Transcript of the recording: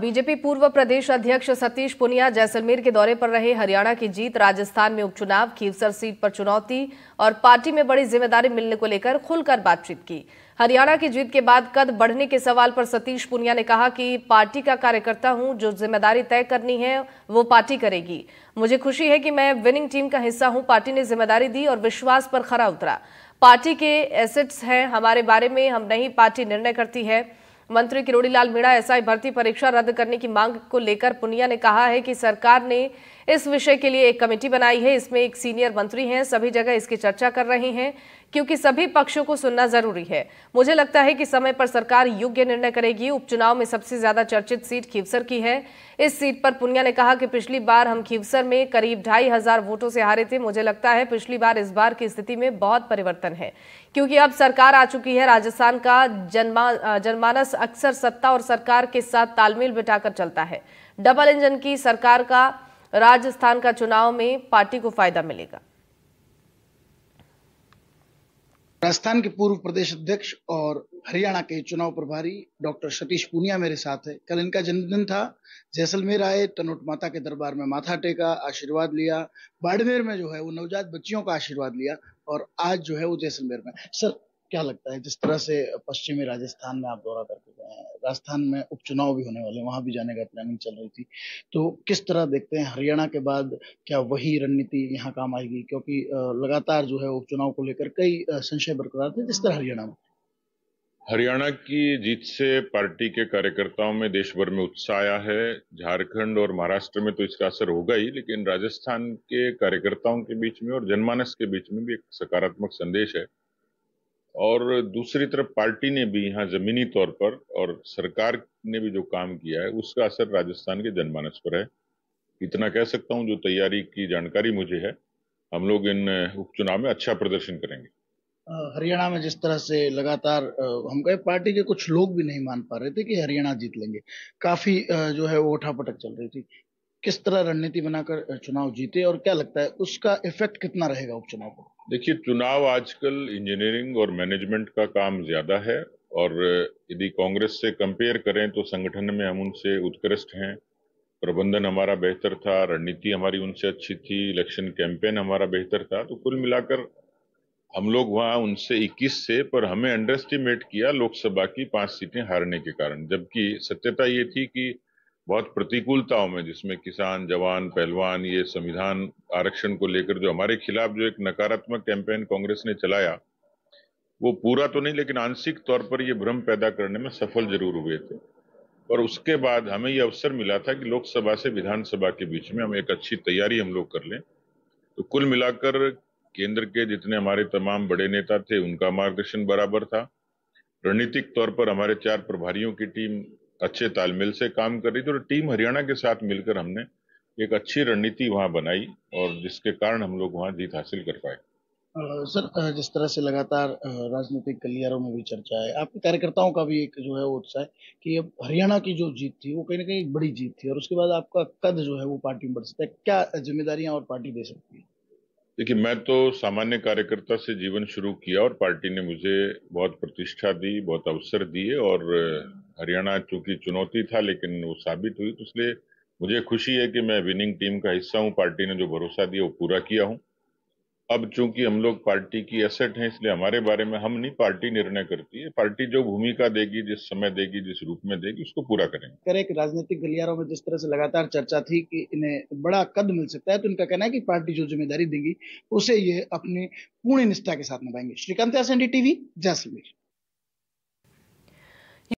BJP पूर्व प्रदेश अध्यक्ष सतीश पुनिया जैसलमेर के दौरे पर रहे हरियाणा की जीत राजस्थान में उपचुनाव खीवसर सीट पर चुनौती और पार्टी में बड़ी जिम्मेदारी मिलने को लेकर खुलकर बातचीत की हरियाणा की जीत के बाद कद बढ़ने के सवाल पर सतीश पुनिया ने कहा कि पार्टी का कार्यकर्ता हूं जो जिम्मेदारी तय करनी है वो पार्टी करेगी मुझे खुशी है कि मैं विनिंग टीम का हिस्सा हूं पार्टी ने जिम्मेदारी दी और विश्वास पर खरा उतरा पार्टी के एसेट्स हैं हमारे बारे में हम नहीं पार्टी निर्णय करती है मंत्री किरोड़ी लाल मीणा एसआई भर्ती परीक्षा रद्द करने की मांग को लेकर पुनिया ने कहा है कि सरकार ने इस विषय के लिए एक कमेटी बनाई है इसमें एक सीनियर मंत्री हैं सभी जगह इसकी चर्चा कर रहे हैं क्योंकि सभी पक्षों को सुनना जरूरी है मुझे लगता है कि समय पर सरकार योग्य निर्णय करेगी उपचुनाव में सबसे ज्यादा चर्चित सीट खीवसर की है इस सीट पर पुनिया ने कहा कि पिछली बार हम खीवसर में करीब ढाई हजार वोटों से हारे थे मुझे लगता है पिछली बार इस बार की स्थिति में बहुत परिवर्तन है क्योंकि अब सरकार आ चुकी है राजस्थान का जनमा जनमानस अक्सर सत्ता और सरकार के साथ तालमेल बिठाकर चलता है डबल इंजन की सरकार का राजस्थान का चुनाव में पार्टी को फायदा मिलेगा राजस्थान के पूर्व प्रदेश अध्यक्ष और हरियाणा के चुनाव प्रभारी डॉक्टर सतीश पूनिया मेरे साथ है कल इनका जन्मदिन था जैसलमेर आए तनोट माता के दरबार में माथा टेका आशीर्वाद लिया बाड़मेर में जो है वो नवजात बच्चियों का आशीर्वाद लिया और आज जो है वो जैसलमेर में सर क्या लगता है जिस तरह से पश्चिमी राजस्थान में आप दौरा करते राजस्थान में उपचुनाव भी होने वाले वहां भी जाने का प्लानिंग चल रही थी तो किस तरह देखते हैं हरियाणा के बाद क्या वही रणनीति यहाँ काम आएगी क्योंकि लगातार जो है उपचुनाव को लेकर कई संशय बरकरार थे जिस तरह हरियाणा में हरियाणा की जीत से पार्टी के कार्यकर्ताओं में देश भर में उत्साह आया है झारखंड और महाराष्ट्र में तो इसका असर होगा ही लेकिन राजस्थान के कार्यकर्ताओं के बीच में और जनमानस के बीच में भी एक सकारात्मक संदेश है और दूसरी तरफ पार्टी ने भी यहाँ जमीनी तौर पर और सरकार ने भी जो काम किया है उसका असर राजस्थान के जनमानस पर है इतना कह सकता हूँ जो तैयारी की जानकारी मुझे है हम लोग इन उपचुनाव में अच्छा प्रदर्शन करेंगे हरियाणा में जिस तरह से लगातार हम कहे पार्टी के कुछ लोग भी नहीं मान पा रहे थे कि हरियाणा जीत लेंगे काफी जो है वो उठापटक चल रही थी किस तरह रणनीति बनाकर चुनाव जीते और क्या लगता है उसका इफेक्ट कितना रहेगा उपचुनाव पर देखिए चुनाव आजकल इंजीनियरिंग और मैनेजमेंट का काम ज्यादा है और यदि कांग्रेस से कंपेयर करें तो संगठन में हम उनसे उत्कृष्ट हैं प्रबंधन हमारा बेहतर था रणनीति हमारी उनसे अच्छी थी इलेक्शन कैंपेन हमारा बेहतर था तो कुल मिलाकर हम लोग वहाँ उनसे 21 से पर हमें अंडर एस्टिमेट किया लोकसभा की पांच सीटें हारने के कारण जबकि सत्यता ये थी कि बहुत प्रतिकूलताओं में जिसमें किसान जवान पहलवान ये संविधान आरक्षण को लेकर जो हमारे खिलाफ जो एक नकारात्मक कैंपेन कांग्रेस ने चलाया वो पूरा तो नहीं लेकिन आंशिक तौर पर ये भ्रम पैदा करने में सफल जरूर हुए थे और उसके बाद हमें ये अवसर मिला था कि लोकसभा से विधानसभा के बीच में हम एक अच्छी तैयारी हम लोग कर लें तो कुल मिलाकर केंद्र के जितने हमारे तमाम बड़े नेता थे उनका मार्गदर्शन बराबर था रणनीतिक तौर पर हमारे चार प्रभारियों की टीम अच्छे तालमेल से काम कर रही थी और टीम हरियाणा के साथ मिलकर हमने एक अच्छी रणनीति वहाँ बनाई और जिसके कारण हम लोग वहाँ जीत हासिल कर पाए सर जिस तरह से लगातार राजनीतिक गलियारों में भी चर्चा है आपके कार्यकर्ताओं का भी एक जो है वो उत्साह है कि अब हरियाणा की जो जीत थी वो कहीं ना कहीं बड़ी जीत थी और उसके बाद आपका कद जो है वो पार्टी में बढ़ सकता है क्या जिम्मेदारियां और पार्टी दे सकती है देखिए मैं तो सामान्य कार्यकर्ता से जीवन शुरू किया और पार्टी ने मुझे बहुत प्रतिष्ठा दी बहुत अवसर दिए और हरियाणा चूंकि चुनौती था लेकिन वो साबित हुई तो इसलिए मुझे खुशी है कि मैं विनिंग टीम का हिस्सा हूँ पार्टी ने जो भरोसा दिया वो पूरा किया हूँ अब चूंकि हम लोग पार्टी की एसेट हैं इसलिए हमारे बारे में हम नहीं पार्टी निर्णय करती है पार्टी जो भूमिका देगी जिस समय देगी जिस रूप में देगी उसको पूरा करेंगे कर एक राजनीतिक गलियारों में जिस तरह से लगातार चर्चा थी कि इन्हें बड़ा कद मिल सकता है तो इनका कहना है कि पार्टी जो जिम्मेदारी देगी उसे ये अपने पूर्ण निष्ठा के साथ निभाएंगे Shrikant S NDTV Jaisalmer